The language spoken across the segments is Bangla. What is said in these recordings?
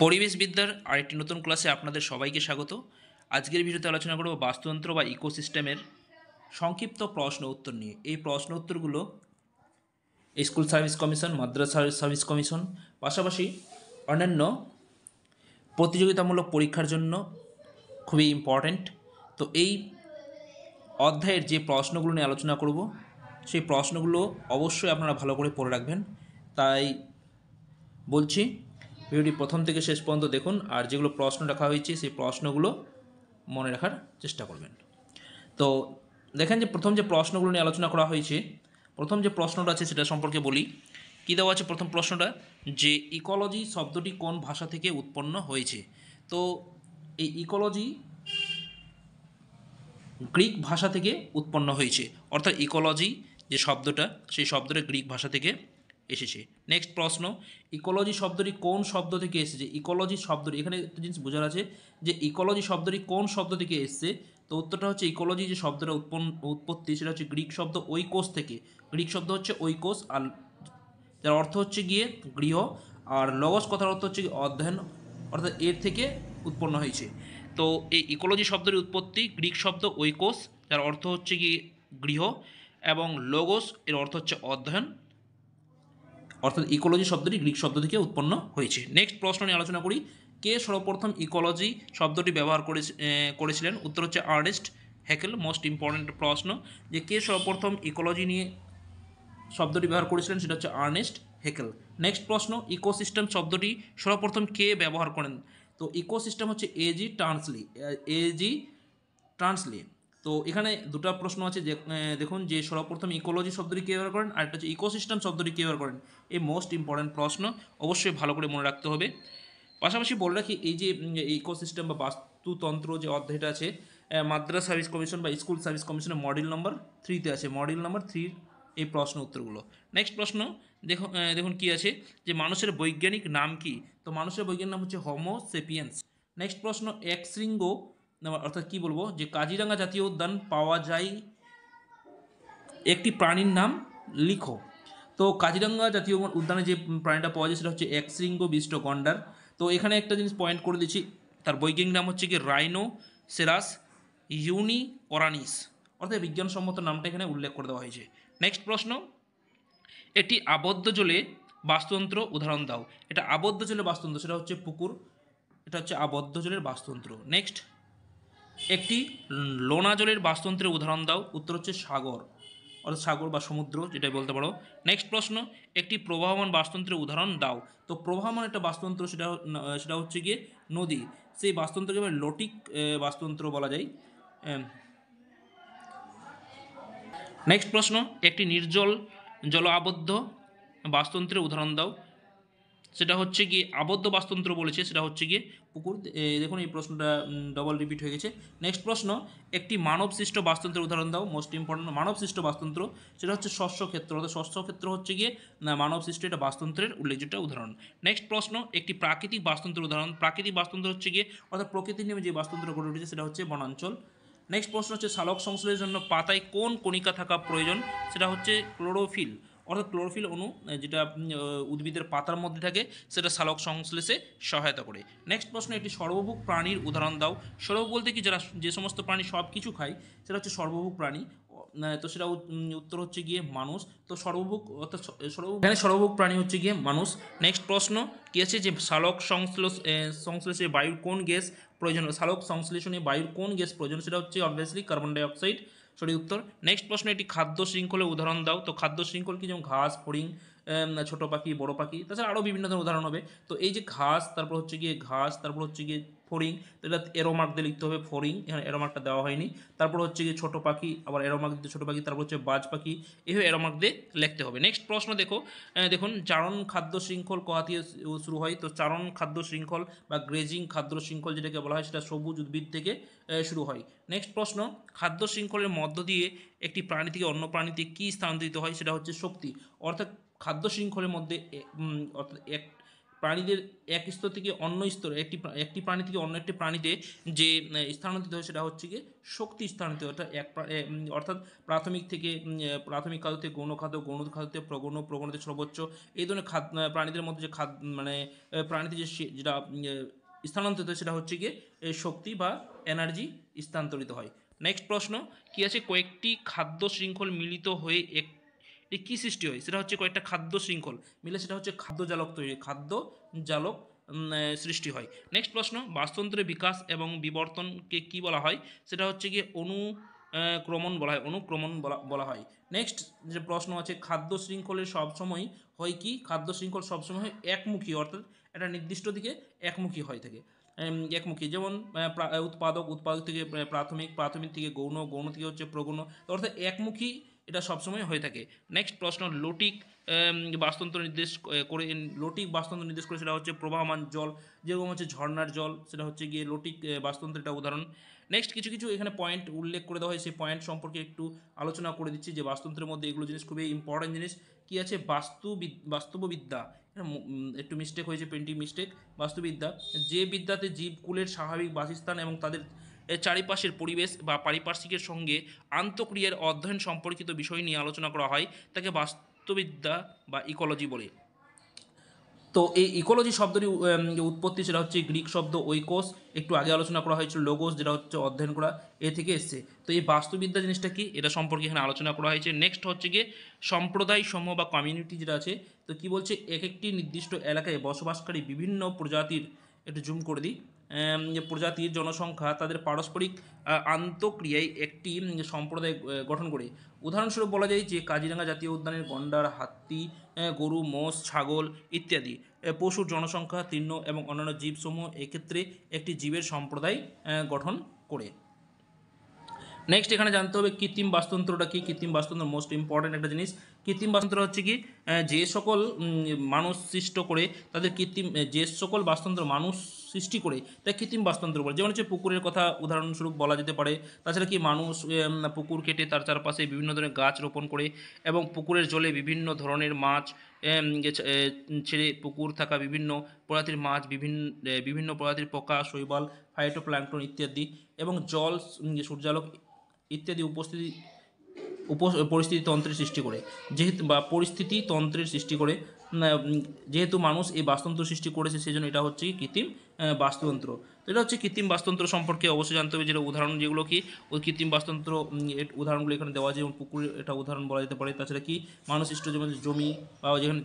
পরিবেশবিদ্যার আরেকটি নতুন ক্লাসে আপনাদের সবাইকে স্বাগত আজকের ভিডিওতে আলোচনা করব বাস্তুতন্ত্র বা ইকোসিস্টেমের সংক্ষিপ্ত প্রশ্ন উত্তর নিয়ে এই প্রশ্ন উত্তরগুলো school service commission Madrasa service commission পাশাপাশি অন্যান্য প্রতিযোগিতামূলক পরীক্ষার জন্য খুবই ইম্পর্ট্যান্ট তো এই অধ্যায়ের যে প্রশ্নগুলো নিয়ে আলোচনা করব সেই প্রশ্নগুলো অবশ্যই আপনারা ভালো করে পড়ে রাখবেন তাই বলছি ভিডিওটি প্রথম থেকে শেষ পর্যন্ত দেখুন আর যেগুলো প্রশ্ন রাখা হয়েছে সেই প্রশ্নগুলো মনে রাখার চেষ্টা করবেন তো দেখেন যে প্রথম যে প্রশ্নগুলো নিয়ে আলোচনা করা হয়েছে প্রথম যে প্রশ্নটা আছে সেটা সম্পর্কে বলি কী দেওয়া আছে প্রথম প্রশ্নটা যে ইকোলজি শব্দটি কোন ভাষা থেকে উৎপন্ন হয়েছে তো এই ইকোলজি গ্রিক ভাষা থেকে উৎপন্ন হয়েছে অর্থাৎ ইকোলজি যে শব্দটা সেই শব্দটা গ্রিক ভাষা থেকে এসেছে নেক্সট প্রশ্ন ইকোলজি শব্দটি কোন শব্দ থেকে এসেছে ইকোলজি শব্দটি এখানে একটা জিনিস বোঝার আছে যে ইকোলজি শব্দটি কোন শব্দ থেকে এসেছে তো উত্তরটা হচ্ছে ইকোলজি যে শব্দটা উৎপন্ন উৎপত্তি সেটা হচ্ছে গ্রিক শব্দ ঐকোষ থেকে গ্রিক শব্দ হচ্ছে ঐকোষ আর যার অর্থ হচ্ছে গিয়ে গৃহ আর লগস কথার অর্থ হচ্ছে অধ্যয়ন অর্থাৎ এর থেকে উৎপন্ন হয়েছে তো এই ইকোলজি শব্দের উৎপত্তি গ্রিক শব্দ ঐকোষ যার অর্থ হচ্ছে গিয়ে গৃহ এবং লগোস এর অর্থ হচ্ছে অধ্যয়ন অর্থাৎ ইকোলজি শব্দটি গ্রিক শব্দ থেকে উৎপন্ন হয়েছে নেক্সট প্রশ্ন নিয়ে আলোচনা করি কে সর্বপ্রথম ইকোলজি শব্দটি ব্যবহার করে করেছিলেন উত্তর হচ্ছে আর্নেস্ট হ্যাকেল মোস্ট ইম্পর্ট্যান্ট প্রশ্ন যে কে সর্বপ্রথম ইকোলজি নিয়ে শব্দটি ব্যবহার করেছিলেন সেটা হচ্ছে আর্নেস্ট হেকেল নেক্সট প্রশ্ন ইকোসিস্টেম শব্দটি সর্বপ্রথম কে ব্যবহার করেন তো ইকোসিস্টেম হচ্ছে এজি টার্নসলি এজি টার্নসলি তো এখানে দুটো প্রশ্ন আছে যে দেখুন যে সর্বপ্রথম ইকোলজি শব্দটি কে ব্যবহার করেন আর একটা হচ্ছে ইকোসিস্টেম শব্দটি কে ব্যবহার করেন এই মোস্ট ইম্পর্ট্যান্ট প্রশ্ন অবশ্যই ভালো করে মনে রাখতে হবে পাশাপাশি বলে রাখি এই যে ইকোসিস্টেম বা বাস্তুতন্ত্র যে অধ্যায়টা আছে মাদ্রাস সার্ভিস কমিশন বা স্কুল সার্ভিস কমিশনের মডেল নম্বর থ্রিতে আছে মডেল নম্বর থ্রির এই প্রশ্ন উত্তরগুলো নেক্সট প্রশ্ন দেখো দেখুন কি আছে যে মানুষের বৈজ্ঞানিক নাম কি তো মানুষের বৈজ্ঞানিক নাম হচ্ছে হোমো সেপিয়েন্স নেক্সট প্রশ্ন এক শৃঙ্গ অর্থাৎ কি বলবো যে কাজিরাঙ্গা জাতীয় উদ্যান পাওয়া যায় একটি প্রাণীর নাম লিখো তো কাজিরাঙ্গা জাতীয় উদ্যানে যে প্রাণীটা পাওয়া যায় সেটা হচ্ছে একশৃঙ্গ বিষ্ট গন্ডার তো এখানে একটা জিনিস পয়েন্ট করে দিচ্ছি তার বৈজ্ঞানিক নাম হচ্ছে কি রাইনো সেরাস ইউনি অরানিস অর্থাৎ বিজ্ঞানসম্মত নামটা এখানে উল্লেখ করে দেওয়া হয়েছে নেক্সট প্রশ্ন এটি আবদ্ধ জলে বাস্তুতন্ত্র উদাহরণ দাও এটা আবদ্ধ জলে বাস্তুতন্ত্র সেটা হচ্ছে পুকুর এটা হচ্ছে আবদ্ধ জলের বাস্তুতন্ত্র নেক্সট একটি লোনা জলের বাস্তন্ত্রের উদাহরণ দাও উত্তর হচ্ছে সাগর অর্থাৎ সাগর বা সমুদ্র যেটাই বলতে পারো নেক্সট প্রশ্ন একটি প্রবাহমান বাস্তুতন্ত্রের উদাহরণ দাও তো প্রবাহমান একটা বাস্তন্ত্র সেটা সেটা হচ্ছে গিয়ে নদী সেই বাস্তুতন্ত্রকে লটিক বাস্তন্ত্র বলা যায় নেক্সট প্রশ্ন একটি নির্জল জল আবদ্ধ বাস্তুতন্ত্রের উদাহরণ দাও সেটা হচ্ছে গিয়ে আবদ্ধ বাস্তন্ত্র বলেছে সেটা হচ্ছে গিয়ে পুকুর দেখুন এই প্রশ্নটা ডবল রিপিট হয়ে গেছে নেক্সট প্রশ্ন একটি মানবসৃষ্ট বাস্তন্ত্রের উদাহরণ দাও মোস্ট ইম্পর্টেন্ট মানবসৃষ্ট বাস্তন্ত্র সেটা হচ্ছে শস্য ক্ষেত্র অর্থাৎ শস্য ক্ষেত্র হচ্ছে গিয়ে মানবসৃষ্ট এটা বাস্তন্ত্রের উল্লেখযোগ্য উদাহরণ নেক্সট প্রশ্ন একটি প্রাকৃতিক বাস্তুতন্ত্রের উদাহরণ প্রাকৃতিক বাস্তন্ত্র হচ্ছে গিয়ে অর্থাৎ প্রকৃতি নিয়ে যে বাস্তন্ত্র গড়ে উঠেছে সেটা হচ্ছে বনাঞ্চল নেক্সট প্রশ্ন হচ্ছে শালক সংশ্লেষের জন্য পাতায় কোন কণিকা থাকা প্রয়োজন সেটা হচ্ছে ক্লোরোফিল অর্থাৎ ক্লোরোফিল অণু যেটা উদ্ভিদের পাতার মধ্যে থাকে সেটা সালক সংশ্লেষে সহায়তা করে নেক্সট প্রশ্ন একটি সর্বভুক প্রাণীর উদাহরণ দাও সর্বভুক বলতে কি যারা যে সমস্ত প্রাণী সব কিছু খায় সেটা হচ্ছে সর্বভুক প্রাণী তো সেটা উত্তর হচ্ছে গিয়ে মানুষ তো সর্বভুক অর্থাৎ সর্বভুক প্রাণী হচ্ছে গিয়ে মানুষ নেক্সট প্রশ্ন কি আছে যে শালক সংশ্লেষ সংশ্লেষে বায়ুর কোন গ্যাস প্রয়োজন শালক সংশ্লেষণে বায়ুর কোন গ্যাস প্রয়োজন সেটা হচ্ছে অবভিয়াসলি কার্বন ডাইঅক্সাইড সরি উত্তর নেক্সট প্রশ্ন এটি খাদ্য শৃঙ্খলের উদাহরণ দাও তো খাদ্য শৃঙ্খল কি যেমন ঘাস ফড়িং ছোট পাখি বড় পাখি তাছাড়া আরও বিভিন্ন ধরনের উদাহরণ হবে তো এই যে ঘাস তারপর হচ্ছে গিয়ে ঘাস তারপর হচ্ছে গিয়ে ফোরিং এটা এরোমার্ক দিয়ে লিখতে হবে ফোরিং এখানে এরোমার্কটা দেওয়া হয়নি তারপর হচ্ছে গিয়ে ছোটো পাখি আবার এরোমার্ক দিয়ে ছোটো পাখি তারপর হচ্ছে বাজ পাখি এভাবে এরোমার্ক দিয়ে লিখতে হবে নেক্সট প্রশ্ন দেখো দেখুন চারণ খাদ্য শৃঙ্খল কহা দিয়ে শুরু হয় তো চারণ খাদ্য শৃঙ্খল বা গ্রেজিং খাদ্য শৃঙ্খল যেটাকে বলা হয় সেটা সবুজ উদ্ভিদ থেকে শুরু হয় নেক্সট প্রশ্ন খাদ্য শৃঙ্খলের মধ্য দিয়ে একটি প্রাণী থেকে অন্য প্রাণীতে কী স্থানান্তরিত হয় সেটা হচ্ছে শক্তি অর্থাৎ খাদ্য শৃঙ্খলের মধ্যে অর্থাৎ এক প্রাণীদের এক স্তর থেকে অন্য স্তরে একটি একটি প্রাণী থেকে অন্য একটি প্রাণীতে যে স্থানান্তরিত হয় সেটা হচ্ছে গিয়ে শক্তি স্থানান্তরিত অর্থাৎ এক অর্থাৎ প্রাথমিক থেকে প্রাথমিক খাদ্যতে গৌণ খাদ্য গৌণ থেকে প্রগৌণ প্রগণতে সর্বোচ্চ এই ধরনের খাদ্য প্রাণীদের মধ্যে যে খাদ্য মানে প্রাণীতে যে যেটা স্থানান্তরিত হয় সেটা হচ্ছে গিয়ে শক্তি বা এনার্জি স্থানান্তরিত হয় নেক্সট প্রশ্ন কি আছে কয়েকটি খাদ্য শৃঙ্খল মিলিত হয়ে এক এই কী সৃষ্টি হয় সেটা হচ্ছে কয়েকটা খাদ্য শৃঙ্খল মিলে সেটা হচ্ছে খাদ্য জালক তৈরি খাদ্য জালক সৃষ্টি হয় নেক্সট প্রশ্ন বাস্তন্ত্রের বিকাশ এবং বিবর্তনকে কি বলা হয় সেটা হচ্ছে কি অনু ক্রমণ বলা হয় অনুক্রমণ বলা বলা হয় নেক্সট যে প্রশ্ন আছে খাদ্য শৃঙ্খলের সবসময় হয় কি খাদ্য শৃঙ্খল সবসময় হয় একমুখী অর্থাৎ একটা নির্দিষ্ট দিকে একমুখী হয়ে থাকে একমুখী যেমন উৎপাদক উৎপাদক থেকে প্রাথমিক প্রাথমিক থেকে গৌণ গৌণ থেকে হচ্ছে প্রগৌণ অর্থাৎ একমুখী এটা সবসময় হয়ে থাকে নেক্সট প্রশ্ন লোটিক বাস্তন্ত্র নির্দেশ করে লোটিক বাস্তন্ত্র নির্দেশ করে সেটা হচ্ছে প্রবাহমান জল যেরকম হচ্ছে ঝর্ণার জল সেটা হচ্ছে গিয়ে লোটিক বাস্তন্ত্র এটা উদাহরণ নেক্সট কিছু কিছু এখানে পয়েন্ট উল্লেখ করে দেওয়া হয় সেই পয়েন্ট সম্পর্কে একটু আলোচনা করে দিচ্ছি যে বাস্তুতন্ত্রের মধ্যে এগুলো জিনিস খুবই ইম্পর্টেন্ট জিনিস কী আছে বাস্তু বাস্তববিদ্যা একটু মিস্টেক হয়েছে পেন্টিং মিস্টেক বাস্তুবিদ্যা যে বিদ্যাতে জীবকুলের স্বাভাবিক বাসস্থান এবং তাদের চারিপাশের পরিবেশ বা পারিপার্শ্বিকের সঙ্গে আন্তক্রিয়ার অধ্যয়ন সম্পর্কিত বিষয় নিয়ে আলোচনা করা হয় তাকে বাস্তুবিদ্যা বা ইকোলজি বলে তো এই ইকোলজি শব্দটি উৎপত্তি সেটা হচ্ছে গ্রিক শব্দ ঐকোস একটু আগে আলোচনা করা হয়েছিল লোগোস যেটা হচ্ছে অধ্যয়ন করা এ থেকে এসছে তো এই বাস্তুবিদ্যা জিনিসটা কি এটা সম্পর্কে এখানে আলোচনা করা হয়েছে নেক্সট হচ্ছে গিয়ে সম্প্রদায় সমূহ বা কমিউনিটি যেটা আছে তো কি বলছে এক একটি নির্দিষ্ট এলাকায় বসবাসকারী বিভিন্ন প্রজাতির একটু জুম করে দিই প্রজাতির জনসংখ্যা তাদের পারস্পরিক আন্তক্রিয়ায় একটি সম্প্রদায় গঠন করে উদাহরণস্বরূপ বলা যায় যে কাজিরাঙ্গা জাতীয় উদ্যানের গন্ডার হাতি গরু মোষ ছাগল ইত্যাদি পশুর জনসংখ্যা তৃণ এবং অন্যান্য জীবসমূহ এক্ষেত্রে একটি জীবের সম্প্রদায় গঠন করে নেক্সট এখানে জানতে হবে কৃত্রিম বাস্তুতন্ত্রটা কি কৃত্রিম বাস্তুতন্ত্র মোস্ট ইম্পর্ট্যান্ট একটা জিনিস কৃত্রিম বাস্তুতন্ত্র হচ্ছে কি যে সকল মানুষ সৃষ্ট করে তাদের কৃত্রিম যে সকল বাস্তুতন্ত্র মানুষ সৃষ্টি করে তা কৃত্রিম বাস্তান্তর বলে যেমন হচ্ছে পুকুরের কথা উদাহরণস্বরূপ বলা যেতে পারে তাছাড়া কি মানুষ পুকুর কেটে তার চারপাশে বিভিন্ন ধরনের গাছ রোপণ করে এবং পুকুরের জলে বিভিন্ন ধরনের মাছ ছেড়ে পুকুর থাকা বিভিন্ন প্রজাতির মাছ বিভিন্ন বিভিন্ন প্রজাতির পোকা শৈবাল ফাইটোপ্ল্যাঙ্কটন ইত্যাদি এবং জল সূর্যালোক ইত্যাদি উপস্থিতি উপ পরিস্থিতিতন্ত্রের সৃষ্টি করে যেহেতু বা পরিস্থিতিতন্ত্রের সৃষ্টি করে যেহেতু মানুষ এই বাস্তুতন্ত্র সৃষ্টি করেছে সেই জন্য এটা হচ্ছে কৃত্রিম বাস্তুতন্ত্র তো এটা হচ্ছে কৃত্রিম বাস্তুতন্ত্র সম্পর্কে অবশ্যই জানতে হবে যেটা উদাহরণ যেগুলো কি ওই কৃত্রিম বাস্তুতন্ত্র উদাহরণগুলো এখানে দেওয়া যায় পুকুর এটা উদাহরণ বলা যেতে পারে তাছাড়া কি মানুষ সৃষ্ট যেমন মানে জমি বা যেখানে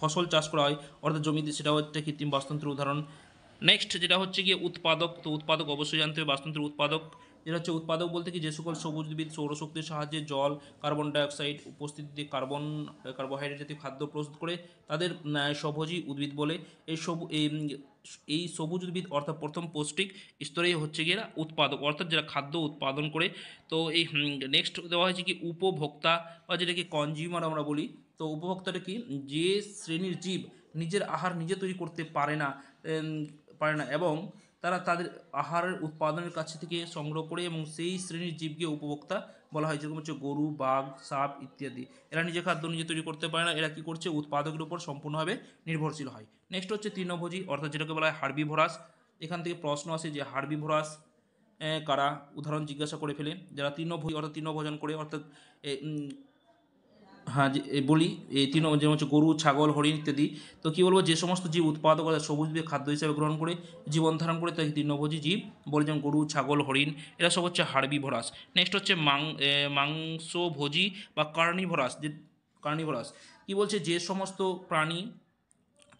ফসল চাষ করা হয় অর্থাৎ জমিতে সেটা হচ্ছে কৃত্রিম বাস্তুতন্ত্র উদাহরণ নেক্সট যেটা হচ্ছে গিয়ে উৎপাদক তো উৎপাদক অবশ্যই জানতে হবে বাস্তুতন্ত্র উৎপাদক যেটা হচ্ছে উৎপাদক বলতে কি যে সকল সবুজ উদ্ভিদ সৌরশক্তির সাহায্যে জল কার্বন ডাইঅক্সাইড দিয়ে কার্বন কার্বোহাইড্রেট জাতীয় খাদ্য প্রস্তুত করে তাদের সবজি উদ্ভিদ বলে এই সব এই সবুজ উদ্ভিদ অর্থাৎ প্রথম পৌষ্টিক স্তরে হচ্ছে গিয়ে উৎপাদক অর্থাৎ যারা খাদ্য উৎপাদন করে তো এই নেক্সট দেওয়া হয়েছে কি উপভোক্তা বা যেটাকে কনজিউমার আমরা বলি তো উপভোক্তাটা কি যে শ্রেণীর জীব নিজের আহার নিজে তৈরি করতে পারে না পারে না এবং তারা তাদের আহারের উৎপাদনের কাছ থেকে সংগ্রহ করে এবং সেই শ্রেণীর জীবকে উপভোক্তা বলা হয় যেরকম হচ্ছে গরু বাঘ সাপ ইত্যাদি এরা নিজে খাদ্য নিজে তৈরি করতে পারে না এরা কী করছে উৎপাদকের উপর সম্পূর্ণভাবে নির্ভরশীল হয় নেক্সট হচ্ছে তৃণভোজী অর্থাৎ যেটাকে বলা হয় হার্বি ভরাস এখান থেকে প্রশ্ন আসে যে হার্বি ভরাস কারা উদাহরণ জিজ্ঞাসা করে ফেলে যারা তৃণভোজী অর্থাৎ তৃণভোজন করে অর্থাৎ হ্যাঁ যে বলি এই তিন যেমন হচ্ছে গরু ছাগল হরিণ ইত্যাদি তো কী বলবো যে সমস্ত জীব উৎপাদক সবুজ খাদ্য হিসাবে গ্রহণ করে জীবন ধারণ করে তাকে তিন জীব বলে যেমন গরু ছাগল হরিণ এরা সব হচ্ছে ভরাস নেক্সট হচ্ছে মাং মাংসভোজী বা কার্নিভরাস যে কার্নিভরাস কী বলছে যে সমস্ত প্রাণী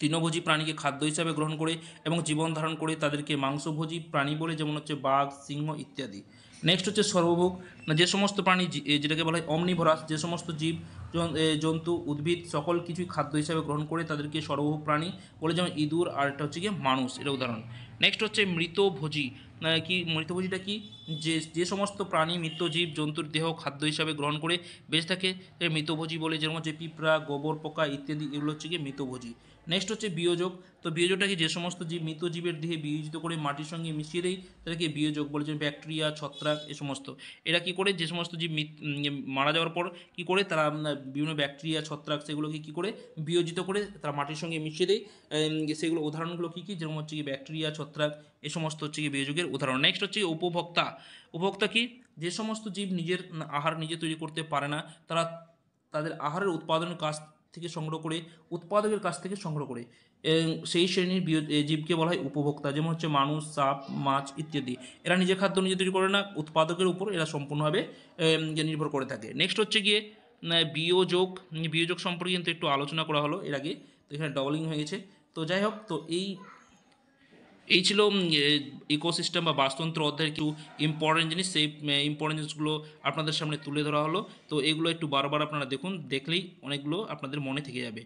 তৃণভোজী প্রাণীকে খাদ্য হিসাবে গ্রহণ করে এবং জীবন ধারণ করে তাদেরকে মাংসভোজী প্রাণী বলে যেমন হচ্ছে বাঘ সিংহ ইত্যাদি নেক্সট হচ্ছে সর্বভোগ যে সমস্ত প্রাণী যেটাকে বলা হয় অমনিভরাস যে সমস্ত জীব জন্তু উদ্ভিদ সকল কিছুই খাদ্য হিসাবে গ্রহণ করে তাদেরকে সর্বভোগ প্রাণী বলে যেমন ইঁদুর আর এটা হচ্ছে গিয়ে মানুষ এটা উদাহরণ নেক্সট হচ্ছে মৃতভোজী কি মৃতভোজীটা কি যে যে সমস্ত প্রাণী মৃত জীব জন্তুর দেহ খাদ্য হিসাবে গ্রহণ করে বেঁচে থাকে মৃতভোজী বলে যেমন যে পিঁপড়া গোবর পোকা ইত্যাদি এগুলো হচ্ছে গিয়ে মৃতভোজী নেক্সট হচ্ছে বিয়োজক তো বিয়োজকটাকে যে সমস্ত জীব মৃত জীবের দেহে বিয়োজিত করে মাটির সঙ্গে মিশিয়ে দেয় তাদেরকে বিয়োজক বলেছেন ব্যাকটেরিয়া ছত্রাক এ সমস্ত এরা কি করে যে সমস্ত জীব মারা যাওয়ার পর কি করে তারা বিভিন্ন ব্যাকটেরিয়া ছত্রাক সেগুলোকে কি করে বিয়োজিত করে তারা মাটির সঙ্গে মিশিয়ে দেয় সেগুলো উদাহরণগুলো কী কী যেরকম হচ্ছে কি ব্যাকটেরিয়া ছত্রাক এ সমস্ত হচ্ছে কি বিয়োজকের উদাহরণ নেক্সট হচ্ছে উপভোক্তা উপভোক্তা কি যে সমস্ত জীব নিজের আহার নিজে তৈরি করতে পারে না তারা তাদের আহারের উৎপাদন কাজ থেকে সংগ্রহ করে উৎপাদকের কাছ থেকে সংগ্রহ করে সেই শ্রেণীর জীবকে বলা হয় উপভোক্তা যেমন হচ্ছে মানুষ সাপ মাছ ইত্যাদি এরা নিজের খাদ্য নিজে তৈরি করে না উৎপাদকের উপর এরা সম্পূর্ণভাবে নির্ভর করে থাকে নেক্সট হচ্ছে গিয়ে বিয়োযোগ বিয়োযোগ সম্পর্কে কিন্তু একটু আলোচনা করা হলো এর আগে তো এখানে ডবলিং হয়ে গেছে তো যাই হোক তো এই এই ছিল ইকোসিস্টেম বা বাস্তুতন্ত্র অধ্যায়ের কিছু ইম্পর্টেন্ট জিনিস সেই ইম্পর্টেন্ট জিনিসগুলো আপনাদের সামনে তুলে ধরা হলো তো এগুলো একটু বারবার আপনারা দেখুন দেখলেই অনেকগুলো আপনাদের মনে থেকে যাবে